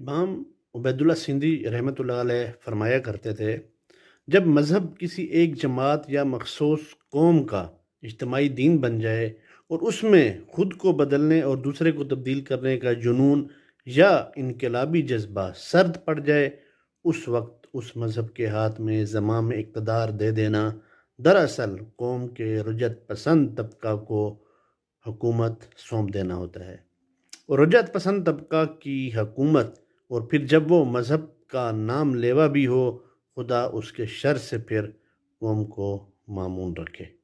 امام عبید اللہ سندھی رحمۃ اللہ علیہ فرمایا کرتے تھے جب مذہب کسی ایک جماعت یا مخصوص قوم کا اجتماعی دین بن جائے اور اس میں خود کو بدلنے اور دوسرے کو تبدیل کرنے کا جنون یا انقلابی جذبہ سرد پڑ جائے اس وقت اس مذہب کے ہاتھ میں زماں اقتدار دے دینا دراصل قوم کے رجت پسند طبقہ کو حکومت سونپ دینا ہوتا ہے اور رجت پسند طبقہ کی حکومت اور پھر جب وہ مذہب کا نام لیوا بھی ہو خدا اس کے شر سے پھر قوم کو معمون رکھے